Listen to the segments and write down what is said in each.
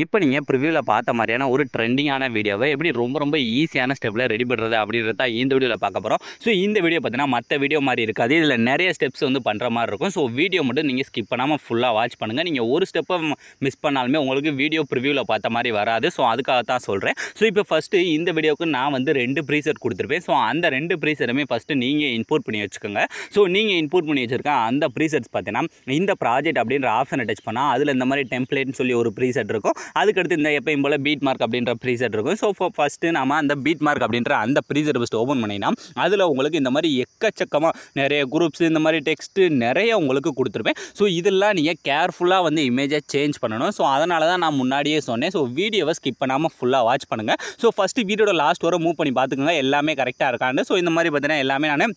இப்போ நீங்கள் ப்ரிவியூவில் பார்த்த மாதிரியான ஒரு ட்ரெண்டிங்கான வீடியோவை எப்படி ரொம்ப ரொம்ப ஈஸியான ஸ்டெப்பில் ரெடி பண்ணுறது அப்படின்றத இந்த வீடியோவில் பார்க்க போகிறோம் ஸோ இந்த வீடியோ பார்த்தீங்கன்னா மற்ற வீடியோ மாதிரி இருக்காது இதில் நிறைய ஸ்டெப்ஸ் வந்து பண்ணுற மாதிரி இருக்கும் ஸோ வீடியோ மட்டும் நீங்கள் ஸ்கிப் பண்ணாமல் ஃபுல்லாக வாட்ச் பண்ணுங்கள் நீங்கள் ஒரு ஸ்டெப்பை மிஸ் பண்ணாலுமே உங்களுக்கு வீடியோ ப்ரிவியூவில் பார்த்த மாதிரி வராது ஸோ அதுக்காக தான் சொல்கிறேன் ஸோ இப்போ ஃபஸ்ட்டு இந்த வீடியோவுக்கு நான் வந்து ரெண்டு ப்ரீசர் கொடுத்துருப்பேன் ஸோ அந்த ரெண்டு ப்ரீசருமே ஃபஸ்ட்டு நீங்கள் இன்போர்ட் பண்ணி வச்சுக்கோங்க ஸோ நீங்கள் இன்போர்ட் பண்ணி வச்சுருக்க அந்த ப்ரீசர்ஸ் பார்த்தீங்கன்னா இந்த ப்ராஜெக்ட் அப்படின்ற ஆப்ஷனை டச் பண்ணால் அதில் இந்த மாதிரி டெம்ப்ளேட்னு சொல்லி ஒரு ப்ரீசர் இருக்கும் இருக்கும் அதுக்கடுத்து இந்த எப்பயும் போல் பீட் மார்க் அப்படின்ற ப்ரீசர் இருக்கும் ஸோ ஃபஸ்ட்டு நம்ம அந்த பீட் மார்க் அப்படின்ற அந்த ப்ரீசெட் ஃபஸ்ட்டு ஓப்பன் பண்ணினா அதில் உங்களுக்கு இந்த மாதிரி எக்கச்சக்கமாக நிறைய குரூப்ஸ் இந்த மாதிரி டெக்ஸ்ட்டு நிறைய உங்களுக்கு கொடுத்துருப்பேன் ஸோ இதெல்லாம் நீங்கள் கேர்ஃபுல்லாக வந்து இமேஜை சேஞ்ச் பண்ணணும் ஸோ அதனால தான் நான் முன்னாடியே சொன்னேன் ஸோ வீடியோவை ஸ்கிப் பண்ணாமல் ஃபுல்லாக வாட்ச் பண்ணுங்கள் ஸோ ஃபஸ்ட்டு வீடியோட லாஸ்ட் வரை மூவ் பண்ணி பார்த்துக்கோங்க எல்லாமே கரெக்டாக இருக்காண்டு ஸோ இந்த மாதிரி பார்த்தீங்கன்னா எல்லாமே நான்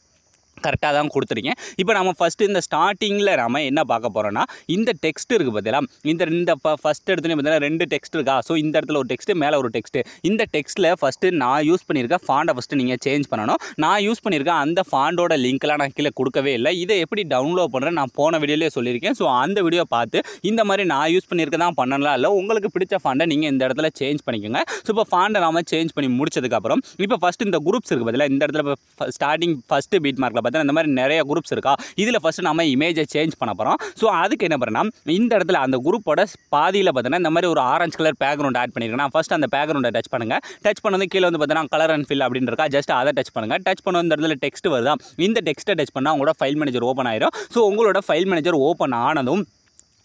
கரெக்டாக தான் கொடுத்துருக்கேன் இப்போ நம்ம ஃபஸ்ட்டு இந்த ஸ்டார்டிங்கில் நம்ம என்ன பார்க்க போகிறோன்னா இந்த டெக்ஸ்ட் இருக்குது பார்த்தீங்களா இந்த இந்த ஃபஸ்ட் எடுத்துனே பார்த்தீங்கன்னா ரெண்டு டெக்ஸ்ட் இருக்கா ஸோ இந்த இடத்துல ஒரு டெக்ஸ்ட்டு மேலே ஒரு டெக்ஸ்ட்டு இந்த டெக்ஸ்ட்டில் ஃபஸ்ட்டு நான் யூஸ் பண்ணியிருக்க ஃபாண்டை ஃபஸ்ட்டு நீங்கள் சேஞ்ச் பண்ணணும் நான் யூஸ் பண்ணியிருக்கேன் அந்த ஃபாண்டோட லிங்க்கெலாம் நான் கீழே கொடுக்கவே இல்லை இதை எப்படி டவுன்லோட் பண்ணுறேன் நான் போன வீடியோலேயே சொல்லியிருக்கேன் ஸோ அந்த வீடியோ பார்த்து இந்த மாதிரி நான் யூஸ் பண்ணியிருக்க தான் பண்ணலாம் இல்லை உங்களுக்கு பிடிச்ச ஃபாண்டை நீங்கள் இந்த இடத்துல சேஞ்ச் பண்ணிக்கோங்க ஸோ இப்போ ஃபாண்டை நாம் சேஞ்ச் பண்ணி முடிச்சதுக்கப்புறம் இப்போ ஃபஸ்ட்டு இந்த குரூப்ஸ் இருக்குது பார்த்தீங்களா இந்த இடத்துல ஸ்டார்டிங் ஃபஸ்ட்டு பீட் மார்க்கில் பார்த்தீங்கன்னா இந்த மாதிரி நிறைய குரூப்ஸ் இருக்கா இதில் ஃபஸ்ட்டு நம்ம இமேஜை சேஞ்ச் பண்ண போகிறோம் ஸோ அதுக்கு என்ன பண்ணால் இந்த இடத்துல அந்த குரூப்போட பாதியில் பார்த்தீங்கன்னா இந்த மாதிரி ஒரு ஆரஞ்சு கலர் பேக்ரவுண்ட் ஆட் பண்ணியிருக்கேன் ஃபஸ்ட் அந்த பேக்ரவுண்டை டச் பண்ணுங்கள் டச் பண்ணது கீழே வந்து பார்த்தீங்கன்னா கலர் அண்ட் ஃபில் அப்படின்னு இருக்கா ஜஸ்ட் அதை டச் பண்ணுங்கள் டச் பண்ண இந்த இடத்துல டெக்ஸ்ட் வருதா இந்த டெக்ஸ்ட்டை டச் பண்ணால் உங்களோட ஃபைல் மேனேஜர் ஓப்பன் ஆயிரும் ஸோ உங்களோட ஃபைல் மேனேஜர் ஓப்பன் ஆனதும்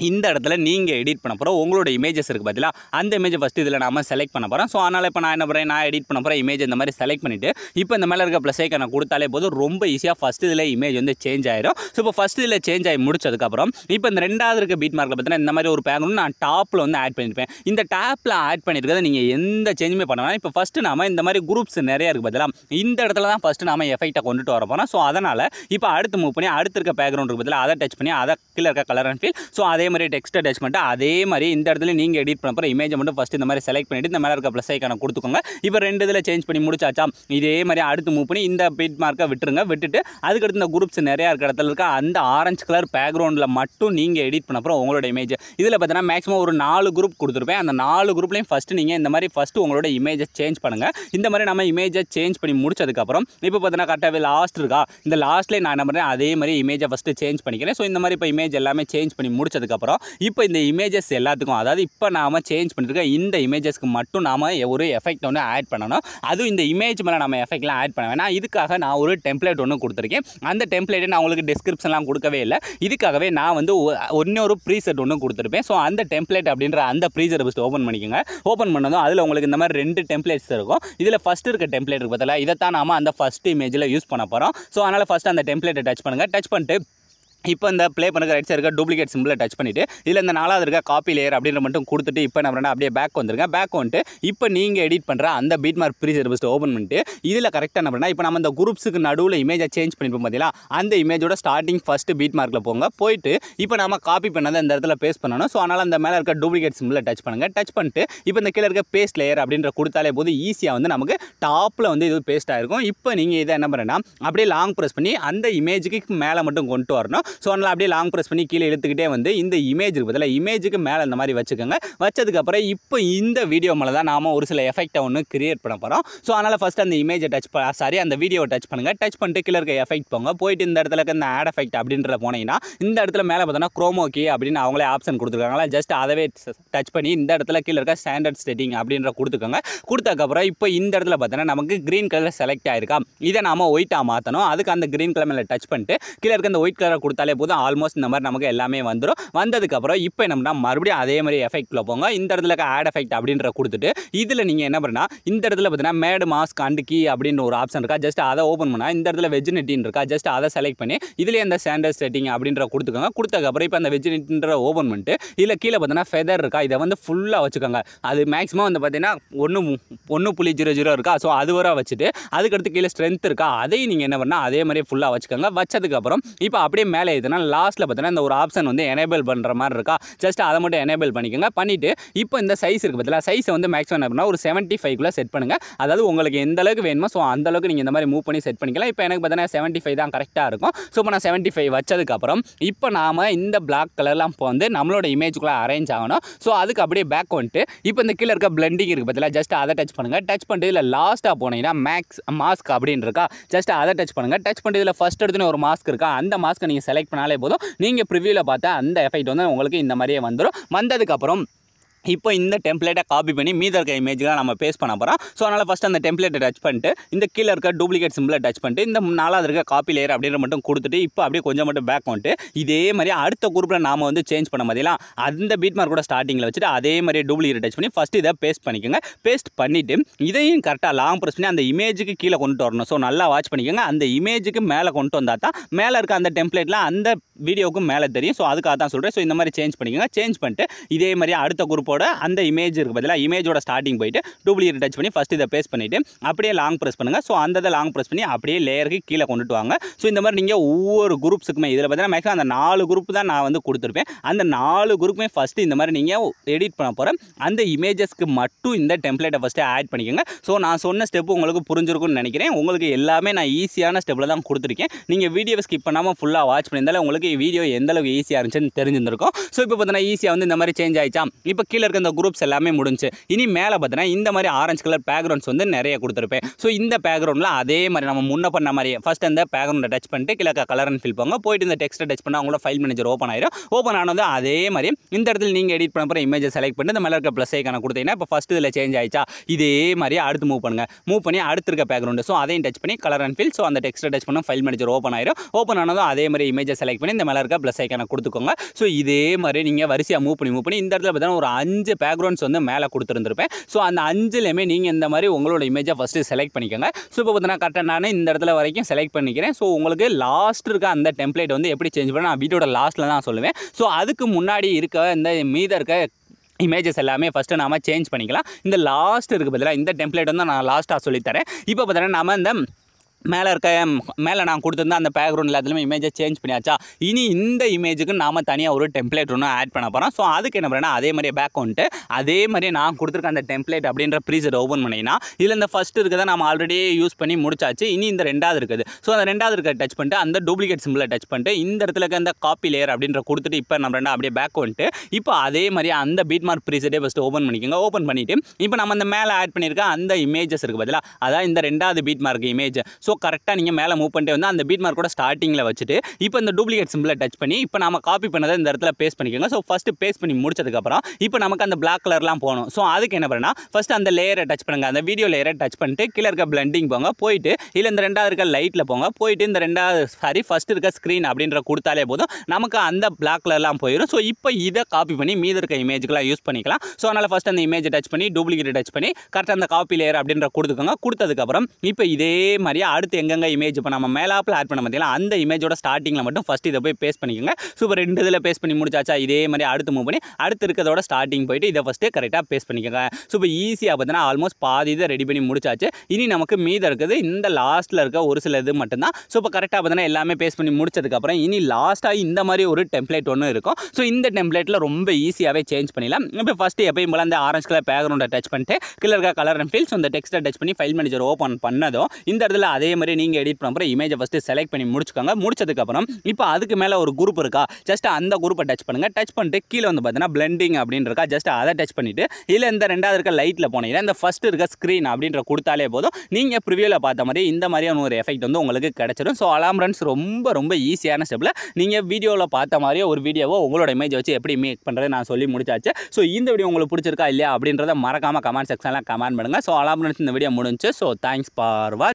இந்த இடத்துல நீங்கள் எடிட் பண்ண போகிறோம் உங்களோட இமேஜஸ் இருக்குது பார்த்தீங்களா அந்த இமேஜ் ஃபஸ்ட்டு இதில் நம்ம செலக்ட் பண்ண போகிறோம் ஸோ அதனால் இப்போ நான் என்ன பண்ணுறேன் நான் எடிட் பண்ண போகிறேன் இமேஜ் இந்த மாதிரி செலக்ட் பண்ணிவிட்டு இப்போ இந்த மேலே இருக்க ப்ளஸ் நான் கொடுத்தாலே போதும் ரொம்ப ஈஸியாக ஃபஸ்ட் இதில் இமேஜ் வந்து சேஞ்ச் ஆயிரும் ஸோ இப்போ ஃபஸ்ட் இதில் சேஞ்ச் ஆகி முடிச்சதுக்கப்புறம் இப்போ இந்த ரெண்டாவது இருக்க பீட் மார்க்கில் பார்த்தீங்கன்னா இந்த மாதிரி ஒரு பேங்க் நான் டாப்பில் வந்து ஆட் பண்ணியிருப்பேன் இந்த டாப்பில் ஆட் பண்ணியிருக்கிறத நீங்கள் எந்த சேஞ்சுமே பண்ண வேணாம் இப்போ ஃபஸ்ட்டு நாம் இந்த மாதிரி குரூப்ஸ் நிறையா இருக்குது பார்த்தீங்களா இந்த இடத்துல தான் ஃபஸ்ட்டு நாம் எஃபெக்ட்டை கொண்டுட்டு வர போகிறோம் ஸோ அதனால் இப்போ அடுத்து மூவ் பண்ணி அடுத்து இருக்க பேக்ரவுண்ட் இருக்குது பார்த்தீங்களா அதை டச் பண்ணி அதை கீழே இருக்க கலர் அண்ட் ஃபீல் ஸோ அதே மாதிரி டெக்ஸ்ட் அட்டாச்மெண்ட்டு அதே மாதிரி இந்த இடத்துல நீங்கள் எடிட் பண்ண போகிற இமேஜை மட்டும் ஃபஸ்ட்டு இந்த மாதிரி செலக்ட் பண்ணிவிட்டு இந்த மேலே இருக்க ப்ளஸ் ஐக்கான கொடுத்துக்கோங்க இப்போ ரெண்டு இதில் சேஞ்ச் பண்ணி முடிச்சாச்சா இதே மாதிரி அடுத்து மூவ் பண்ணி இந்த பிட் மார்க்கை விட்டுருங்க விட்டுட்டு அதுக்கடுத்து இந்த குரூப்ஸ் நிறையா இருக்க இடத்துல இருக்க அந்த ஆரஞ்சு கலர் பேக்ரவுண்டில் மட்டும் நீங்கள் எடிட் பண்ண அப்புறம் உங்களோட இமேஜ் இதில் பார்த்தீங்கன்னா மேக்ஸிமம் ஒரு நாலு குரூப் கொடுத்துருப்பேன் அந்த நாலு குரூப்லேயும் ஃபஸ்ட்டு நீங்கள் இந்த மாதிரி ஃபஸ்ட்டு உங்களோட இமேஜை சேஞ்ச் பண்ணுங்கள் இந்த மாதிரி நம்ம இமேஜை சேஞ்ச் பண்ணி முடிச்சதுக்கப்புறம் இப்போ பார்த்தீங்கன்னா கரெக்டாகவே லாஸ்ட் இருக்கா இந்த லாஸ்ட்லேயே நான் என்ன பண்ணுறேன் அதே மாதிரி இமேஜை ஃபஸ்ட்டு சேஞ்ச் பண்ணிக்கிறேன் ஸோ இந்த மாதிரி இப்போ இமேஜ் எல்லாமே சேஞ்ச் பண்ணி முடிச்சதுக்கப்புறம் அதுக்கப்புறம் இப்போ இந்த இமேஜஸ் எல்லாத்துக்கும் அதாவது இப்போ நாம் சேஞ்ச் பண்ணியிருக்க இந்த இமேஜஸ்க்கு மட்டும் நாம் ஒரு எஃபெக்ட் ஒன்று ஆட் பண்ணணும் அதுவும் இந்த இமேஜ் மேலே நம்ம எஃபெக்ட்லாம் ஆட் பண்ண வேணாம் இதுக்காக நான் ஒரு டெம்ப்ளேட் ஒன்று கொடுத்துருக்கேன் அந்த டெம்ப்ளேட்டை நான் உங்களுக்கு டிஸ்கிரிப்ஷன்லாம் கொடுக்கவே இல்லை இதுக்காகவே நான் வந்து இன்னொரு ப்ரீசெட் ஒன்று கொடுத்துருப்பேன் ஸோ அந்த டெம்ப்ளேட் அப்படின்ற அந்த ப்ரீசர் ஃபஸ்ட் ஓப்பன் பண்ணிக்கோங்க ஓப்பன் பண்ணதும் அதில் உங்களுக்கு இந்த மாதிரி ரெண்டு டெம்ப்ளேட்ஸ் இருக்கும் இதில் ஃபஸ்ட்டு இருக்க டெம்ப்ளேட் இருக்கு இதை தான் நாம் அந்த ஃபஸ்ட் இமேஜில் யூஸ் பண்ண போகிறோம் ஸோ அதனால் ஃபஸ்ட்டு அந்த டெம்ப்ளேட்டை டச் பண்ணுங்கள் டச் பண்ணிட்டு இப்போ இந்த ப்ளே பண்ணுற ரைட் சைடு இருக்க டூப்ளிகேட் சிம்பிளை டச் பண்ணிவிட்டு இதில் இந்த நாலாவது இருக்க காப்பி லேயர் அப்படின்ற மட்டும் கொடுத்துட்டு இப்போ நம்ம அப்படியே பேக் வந்துருங்க பேக் வந்துட்டு இப்போ நீங்கள் எடிட் பண்ணுற அந்த beat mark pre service open பண்ணிட்டு இதில் கரெக்டாக என்ன பண்ணால் இப்போ நம்ம இந்த குரூப்ஸுக்கு நடுவில் இமேஜை சேஞ்ச் பண்ணிப்போம் பார்த்தீங்களா அந்த இமேஜோட ஸ்டார்டிங் ஃபஸ்ட்டு பீட் மார்க்கில் போங்க போயிட்டு இப்போ நம்ம காப்பி பண்ணாத இந்த இடத்துல பேஸ்ட் பண்ணணும் ஸோ அதனால் அந்த மேலே இருக்க டூப்ளிகேட் சிம்பிளை டச் பண்ணுங்கள் டச் பண்ணிட்டு இப்போ இந்த கீழே இருக்க பேஸ்ட் லேயர் அப்படின்ற கொடுத்தாலே போது ஈஸியாக வந்து நமக்கு டாப்பில் வந்து இது பேஸ்ட் ஆகிருக்கும் இப்போ நீங்கள் இதை என்ன பண்ணுறேன்னா அப்படியே லாங் ப்ரெஸ் பண்ணி அந்த இமேஜுக்கு மேலே மட்டும் கொண்டு வரணும் ஸோ அதனால் அப்படியே லாங் ப்ரெஸ் பண்ணி கீழே எழுத்துக்கிட்டே வந்து இந்த இமேஜுக்கு பதிலாக இமேஜுக்கு மேலே இந்த மாதிரி வச்சுக்கோங்க வச்சதுக்கப்புறம் இப்போ இந்த வீடியோ மேலே தான் நாம் ஒரு சில எஃபெக்டை ஒன்று கிரியேட் பண்ண போகிறோம் ஸோ அதனால் ஃபஸ்ட் அந்த இமேஜை டச் ப சாரி அந்த வீடியோவை டச் பண்ணுங்கள் டச் பண்ணிட்டு கீழே இருக்க எஃபெக்ட் போங்க போயிட்டு இந்த இடத்துல இருக்க இந்த ஆட் எஃபெக்ட் அப்படின்றத போனீங்கன்னா இந்த இடத்துல மேலே பார்த்தோன்னா கே அப்படின்னு அவங்களே ஆப்ஷன் கொடுத்துருக்காங்களா ஜஸ்ட் அதவே டச் பண்ணி இந்த இடத்துல கீழே இருக்க ஸ்டாண்டர்ட் செட்டிங் அப்படின்ற கொடுத்துக்கோங்க கொடுத்தக்கப்புறம் இப்போ இந்த இடத்துல பார்த்தோன்னா நமக்கு க்ரீன் கலர் செலக்ட் ஆகிருக்கா இதை நாம ஒயிட்டாக மாற்றணும் அதுக்கு அந்த க்ரீன் கலர் மேலே டச் பண்ணிட்டு கீழே இருக்க அந்த ஒயிட் கலரை கொடுத்த கொடுத்தாலே போதும் ஆல்மோஸ்ட் இந்த மாதிரி நமக்கு எல்லாமே வந்துடும் வந்ததுக்கப்புறம் இப்போ என்னம்னா மறுபடியும் அதே மாதிரி எஃபெக்ட்டில் போங்க இந்த இடத்துல ஆட் எஃபெக்ட் அப்படின்ற கொடுத்துட்டு இதில் நீங்கள் என்ன பண்ணால் இந்த இடத்துல பார்த்தீங்கன்னா மேடு மாஸ்க் அண்ட் கீ அப்படின்னு ஒரு ஆப்ஷன் இருக்கா ஜஸ்ட் அதை ஓப்பன் பண்ணால் இந்த இடத்துல வெஜ் நெட்டின் இருக்கா ஜஸ்ட் அதை செலக்ட் பண்ணி இதிலே இந்த ஸ்டாண்டர்ட் செட்டிங் அப்படின்ற கொடுத்துக்கோங்க கொடுத்ததுக்கப்புறம் இப்போ அந்த நெட்டின்ற ஓப்பன் பண்ணிட்டு இதில் கீழே பார்த்தீங்கன்னா ஃபெதர் இருக்கா இதை வந்து ஃபுல்லாக வச்சுக்கோங்க அது மேக்ஸிமம் வந்து பார்த்தீங்கன்னா ஒன்று ஒன்று புள்ளி ஜீரோ ஜீரோ இருக்கா ஸோ அது வர வச்சுட்டு அதுக்கடுத்து கீழே ஸ்ட்ரென்த் இருக்கா அதையும் நீங்கள் என்ன பண்ணால் அதே மாதிரி ஃபுல்லாக வச்சுக்கோங்க வச்சதுக்கப்புறம் இப்போ அப்படியே மேலே மேலே ஏற்றுனா லாஸ்ட்டில் பார்த்தீங்கன்னா இந்த ஒரு ஆப்ஷன் வந்து எனேபிள் பண்ணுற மாதிரி இருக்கா ஜஸ்ட் அதை மட்டும் எனேபிள் பண்ணிக்கோங்க பண்ணிவிட்டு இப்போ இந்த சைஸ் இருக்குது பார்த்தீங்களா சைஸை வந்து மேக்ஸிமம் என்ன ஒரு செவன்ட்டி ஃபைவ்க்குள்ளே செட் பண்ணுங்கள் அதாவது உங்களுக்கு எந்த அளவுக்கு வேணுமோ ஸோ அந்தளவுக்கு நீங்கள் இந்த மாதிரி மூவ் பண்ணி செட் பண்ணிக்கலாம் இப்போ எனக்கு பார்த்தீங்கன்னா செவன்ட்டி ஃபைவ் தான் கரெக்டாக இருக்கும் ஸோ இப்போ நான் செவன்ட்டி ஃபைவ் வச்சதுக்கப்புறம் இப்போ நாம் இந்த பிளாக் கலர்லாம் இப்போ வந்து நம்மளோட இமேஜுக்குள்ளே அரேஞ்ச் ஆகணும் ஸோ அதுக்கு அப்படியே பேக் வந்துட்டு இப்போ இந்த கீழே இருக்க பிளண்டிங் இருக்குது பார்த்தீங்களா ஜஸ்ட் அதை டச் பண்ணுங்கள் டச் பண்ணிட்டு இல்லை லாஸ்ட்டாக போனீங்கன்னா மேக்ஸ் மாஸ்க் அப்படின்னு இருக்கா ஜஸ்ட் அதை டச் பண்ணுங்கள் டச் பண்ணிட்டு இதில் ஃபஸ்ட் எடுத்துன்னு ஒரு மாஸ்க் இருக்கா அந்த மாஸ்க்கை நீங்கள் செலக்ட் செலக்ட் பண்ணாலே போதும் நீங்கள் ப்ரிவியூவில் பார்த்தா அந்த எஃபெக்ட் வந்து உங்களுக்கு இந்த மாதிரியே வந்துடும் வந்ததுக்கப்புறம் இப்போ இந்த டெம்ப்ளேட்டை காப்பி பண்ணி மீத இருக்க இமேஜ்லாம் நம்ம பேஸ் பண்ண போகிறோம் ஸோ அதனால் ஃபஸ்ட் அந்த டெம்ப்ளேட்டை டச் பண்ணிட்டு இந்த கீழே இருக்க டூப்ளிகேட் சிம்பிளை டச் பண்ணிட்டு இந்த நாலாவது இருக்க காப்பி லேயர் அப்படின்ற மட்டும் கொடுத்துட்டு இப்போ அப்படியே கொஞ்சம் மட்டும் பேக் வந்துட்டு இதே மாதிரி அடுத்த குரூப்பில் நாம் வந்து சேஞ்ச் பண்ண மாதிரிலாம் அந்த பீட் மார்க் கூட ஸ்டார்டிங்கில் வச்சுட்டு அதே மாதிரி டூப்ளிகேட் டச் பண்ணி ஃபஸ்ட்டு இதை பேஸ்ட் பண்ணிக்கோங்க பேஸ்ட் பண்ணிவிட்டு இதையும் கரெக்டாக லாங் ப்ரெஸ் பண்ணி அந்த இமேஜுக்கு கீழே கொண்டு வரணும் ஸோ நல்லா வாட்ச் பண்ணிக்கோங்க அந்த இமேஜுக்கு மேலே கொண்டு வந்தால் தான் மேலே இருக்க அந்த டெம்ப்ளேட்டில் அந்த வீடியோவுக்கு மேலே தெரியும் ஸோ அதுக்காக தான் சொல்கிறேன் ஸோ இந்த மாதிரி சேஞ்ச் பண்ணிக்கோங்க சேஞ்ச் பண்ணிட்டு இதே மாதிரி அடுத்த குரூப் ஷேப்போட அந்த இமேஜ் இருக்குது பதிலாக இமேஜோட ஸ்டார்டிங் போயிட்டு டூப்ளிகேட் டச் பண்ணி ஃபஸ்ட் இதை பேஸ் பண்ணிவிட்டு அப்படியே லாங் ப்ரெஸ் பண்ணுங்கள் ஸோ அந்த லாங் ப்ரெஸ் பண்ணி அப்படியே லேயருக்கு கீழே கொண்டுட்டு வாங்க ஸோ இந்த மாதிரி நீங்கள் ஒவ்வொரு குரூப்ஸுக்குமே இதில் பார்த்தீங்கன்னா மேக்ஸிமம் அந்த நாலு குரூப் தான் நான் வந்து கொடுத்துருப்பேன் அந்த நாலு குரூப்புமே ஃபஸ்ட்டு இந்த மாதிரி நீங்கள் எடிட் பண்ண போகிறேன் அந்த இமேஜஸ்க்கு மட்டும் இந்த டெம்ப்ளேட்டை ஃபஸ்ட்டு ஆட் பண்ணிக்கோங்க ஸோ நான் சொன்ன ஸ்டெப்பு உங்களுக்கு புரிஞ்சிருக்கும்னு நினைக்கிறேன் உங்களுக்கு எல்லாமே நான் ஈஸியான ஸ்டெப்பில் தான் கொடுத்துருக்கேன் நீங்கள் வீடியோ ஸ்கிப் பண்ணாமல் ஃபுல்லாக வாட்ச் பண்ணியிருந்தாலும் உங்களுக்கு வீடியோ எந்தளவுக்கு ஈஸியாக இருந்துச்சுன்னு தெரிஞ்சிருந்திருக்கும் ஸோ இப்போ பார்த்தீங்கன்னா ஈஸியாக வந்து இந்த மாதிரி சேஞ்ச் ஆயிடுச்சா இப்போ கீழே கீழே இருக்க இந்த குரூப்ஸ் எல்லாமே முடிஞ்சு இனி மேலே பார்த்தீங்கன்னா இந்த மாதிரி ஆரஞ்சு கலர் பேக்ரவுண்ட்ஸ் வந்து நிறைய கொடுத்துருப்பேன் ஸோ இந்த பேக்ரவுண்டில் அதே மாதிரி நம்ம முன்ன பண்ண மாதிரியே ஃபஸ்ட் அந்த பேக்ரவுண்டை டச் பண்ணிட்டு கலர் கலர்னு ஃபில் பண்ணுங்க போயிட்டு இந்த டெக்ஸ்ட்டை டச் பண்ணால் அவங்களோட ஃபைல் மேனேஜர் ஓப்பன் ஆயிரும் ஓப்பன் ஆனது அதே மாதிரி இந்த இடத்துல நீங்கள் எடிட் பண்ண போகிற இமேஜை செலக்ட் பண்ணி இந்த மேலே இருக்க ப்ளஸ் ஐக்கான கொடுத்தீங்கன்னா இப்போ ஃபஸ்ட்டு இதில் சேஞ்ச் ஆயிடுச்சா இதே மாதிரி அடுத்து மூவ் பண்ணுங்க மூவ் பண்ணி அடுத்திருக்க பேக்ரவுண்டு ஸோ அதையும் டச் பண்ணி கலர் அண்ட் ஃபில் ஸோ அந்த டெக்ஸ்ட்டை டச் பண்ணால் ஃபைல் மேனேஜர் ஓப்பன் ஆயிடும் ஓப்பன் ஆனதும் அதே மாதிரி இமேஜை செலக்ட் பண்ணி இந்த மேலே இருக்க ப்ளஸ் ஐக்கான கொடுத்துக்கோங்க ஸோ இதே மாதிரி நீங்கள் வரிசையாக மூவ் பண்ணி மூவ் பண்ணி இந்த இடத்துல பார்த்தீங்கன்னா ஒரு அஞ்சு அஞ்சு பேக்ரவுண்ட்ஸ் வந்து மேலே கொடுத்துருந்துருப்பேன் ஸோ அந்த அஞ்சுலையுமே நீங்கள் இந்த மாதிரி உங்களோட இமேஜை ஃபஸ்ட்டு செலக்ட் பண்ணிக்கோங்க ஸோ இப்போ பார்த்தீங்கன்னா கரெக்டாக நான் இந்த இடத்துல வரைக்கும் செலக்ட் பண்ணிக்கிறேன் ஸோ உங்களுக்கு லாஸ்ட் இருக்க அந்த டெம்ப்ளேட் வந்து எப்படி சேஞ்ச் பண்ண நான் வீடியோட லாஸ்ட்டில் தான் சொல்லுவேன் ஸோ அதுக்கு முன்னாடி இருக்க இந்த மீத இருக்க இமேஜஸ் எல்லாமே ஃபஸ்ட்டு நாம் சேஞ்ச் பண்ணிக்கலாம் இந்த லாஸ்ட் இருக்குது பதிலாக இந்த டெம்ப்ளேட் வந்து நான் லாஸ்ட்டாக சொல்லித்தரேன் இப்போ பார்த்தீங்கன்னா நம்ம இந்த மேலே இருக்க மேலே நான் கொடுத்துருந்த அந்த பேக்ரவுண்ட் எல்லாத்துலேயுமே இமேஜை சேஞ்ச் பண்ணியாச்சா இனி இந்த இமேஜுக்கு நாம் தனியாக ஒரு டெம்ப்ளேட் ஒன்று ஆட் பண்ண போகிறோம் ஸோ அதுக்கு என்ன பண்ணுறேன்னா அதே மாதிரி பேக் வந்துட்டு அதே மாதிரி நான் கொடுத்துருக்க அந்த டெம்ப்ளேட் அப்படின்ற ப்ரீசர் ஓப்பன் பண்ணிங்கன்னா இதில் இந்த ஃபஸ்ட்டு இருக்கிறத நம்ம ஆல்ரெடி யூஸ் பண்ணி முடிச்சாச்சு இனி இந்த ரெண்டாவது இருக்குது ஸோ அந்த ரெண்டாவது இருக்க டச் பண்ணிட்டு அந்த டூப்ளிகேட் சிம்பிளை டச் பண்ணிட்டு இந்த இடத்துல இருக்க அந்த காப்பி லேயர் அப்படின்ற கொடுத்துட்டு இப்போ நம்ம ரெண்டா அப்படியே பேக் வந்துட்டு இப்போ அதே மாதிரி அந்த பீட் மார்க் ப்ரீசரே ஃபஸ்ட்டு ஓப்பன் பண்ணிக்கோங்க ஓப்பன் பண்ணிவிட்டு இப்போ நம்ம அந்த மேலே ஆட் பண்ணியிருக்க அந்த இமேஜஸ் இருக்குது பதிலாக அதான் இந்த ரெண்டாவது beat mark image so so கரெக்டாக நீங்கள் மேலே மூவ் பண்ணிட்டு வந்து அந்த பீட் கூட ஸ்டார்டிங்கில் வச்சுட்டு இப்போ இந்த டூப்ளிகேட் சிம்பிளை டச் பண்ணி இப்போ நம்ம காப்பி பண்ணதை இந்த இடத்துல பேஸ் பண்ணிக்கோங்க ஸோ ஃபஸ்ட்டு பேஸ் பண்ணி முடிச்சதுக்கப்புறம் இப்போ நமக்கு அந்த பிளாக் கலர்லாம் போகணும் ஸோ அதுக்கு என்ன பண்ணால் ஃபஸ்ட்டு அந்த லேயரை டச் பண்ணுங்கள் அந்த வீடியோ லேயரை டச் பண்ணிட்டு கீழே இருக்க பிளண்டிங் போங்க போயிட்டு இல்லை இந்த ரெண்டாவது இருக்க லைட்டில் போங்க போயிட்டு இந்த ரெண்டாவது சாரி ஃபஸ்ட்டு இருக்க ஸ்க்ரீன் அப்படின்ற கொடுத்தாலே போதும் நமக்கு அந்த பிளாக் கலர்லாம் போயிடும் ஸோ இப்போ இதை காப்பி பண்ணி மீது இருக்க இமேஜுக்கெலாம் யூஸ் பண்ணிக்கலாம் ஸோ அதனால் ஃபஸ்ட் அந்த இமேஜை டச் பண்ணி டூப்ளிகேட் டச் பண்ணி கரெக்டாக அந்த காப்பி லேயர் அப்படின்ற கொடுத்துக்கோங்க கொடுத்ததுக்கப்புறம் இப்போ இதே மாதிரியே அடுத்து எங்கெங்கே இமேஜ் இப்போ நம்ம மேலாப்பில் ஆட் பண்ண பார்த்தீங்கன்னா அந்த இமேஜோட ஸ்டார்டிங்கில் மட்டும் ஃபஸ்ட் இதை போய் பேஸ்ட் பண்ணிக்கோங்க சூப்பர் ரெண்டு இதில் பேஸ்ட் பண்ணி முடிச்சாச்சா இதே மாதிரி அடுத்து மூவ் பண்ணி அடுத்து இருக்கிறதோட ஸ்டார்டிங் போயிட்டு இதை ஃபஸ்ட்டு கரெக்டாக பேஸ்ட் பண்ணிக்கோங்க சூப்பர் ஈஸியாக பார்த்தீங்கன்னா ஆல்மோஸ்ட் பாதி இதை ரெடி பண்ணி முடிச்சாச்சு இனி நமக்கு மீதம் இருக்குது இந்த லாஸ்ட்டில் இருக்க ஒரு சில இது மட்டும்தான் ஸோ இப்போ கரெக்டாக பார்த்தீங்கன்னா எல்லாமே பேஸ்ட் பண்ணி முடிச்சதுக்கப்புறம் இனி லாஸ்ட்டாக இந்த மாதிரி ஒரு டெம்ப்ளேட் ஒன்று இருக்கும் ஸோ இந்த டெம்ப்ளேட்டில் ரொம்ப ஈஸியாகவே சேஞ்ச் பண்ணிடலாம் இப்போ ஃபஸ்ட்டு எப்பயும் போல அந்த ஆரஞ்சு கலர் பேக்ரவுண்டை டச் பண்ணிட்டு கீழே கலர் அண்ட் ஃபீல்ஸ் அந்த டெக்ஸ்ட்டை டச் பண்ணி ஃபைல் மேனேஜர் ஓப்பன் பண்ணதும் இந்த இடத்துல அதே அதே மாதிரி நீங்கள் எடிட் பண்ணுற இமேஜை ஃபஸ்ட்டு செலக்ட் பண்ணி முடிச்சுக்கோங்க முடிச்சதுக்கப்புறம் இப்போ அதுக்கு மேலே ஒரு குரூப் இருக்கா ஜஸ்ட் அந்த குரூப்பை டச் பண்ணுங்கள் டச் பண்ணிட்டு கீழே வந்து பார்த்தீங்கன்னா பிளெண்டிங் அப்படின்னு இருக்கா ஜஸ்ட் அதை டச் பண்ணிவிட்டு இல்லை இந்த ரெண்டாவது இருக்க லைட்டில் போனீங்கன்னா இந்த ஃபஸ்ட்டு இருக்க ஸ்க்ரீன் அப்படின்ற கொடுத்தாலே போதும் நீங்கள் ப்ரிவியூவில் பார்த்த மாதிரி இந்த மாதிரியான ஒரு எஃபெக்ட் வந்து உங்களுக்கு கிடச்சிடும் ஸோ அலாம் ரன்ஸ் ரொம்ப ரொம்ப ஈஸியான ஸ்டெப்பில் நீங்கள் வீடியோவில் பார்த்த மாதிரியே ஒரு வீடியோவோ உங்களோட இமேஜ் வச்சு எப்படி மேக் பண்ணுறது நான் சொல்லி முடிச்சாச்சு ஸோ இந்த வீடியோ உங்களுக்கு பிடிச்சிருக்கா இல்லையா அப்படின்றத மறக்காமல் கமெண்ட் செக்ஷனில் கமெண்ட் பண்ணுங்கள் ஸோ அலாம் ரன்ஸ் இந்த வீடியோ முடிஞ்சு ஸோ தேங்க்ஸ் வாட்ச்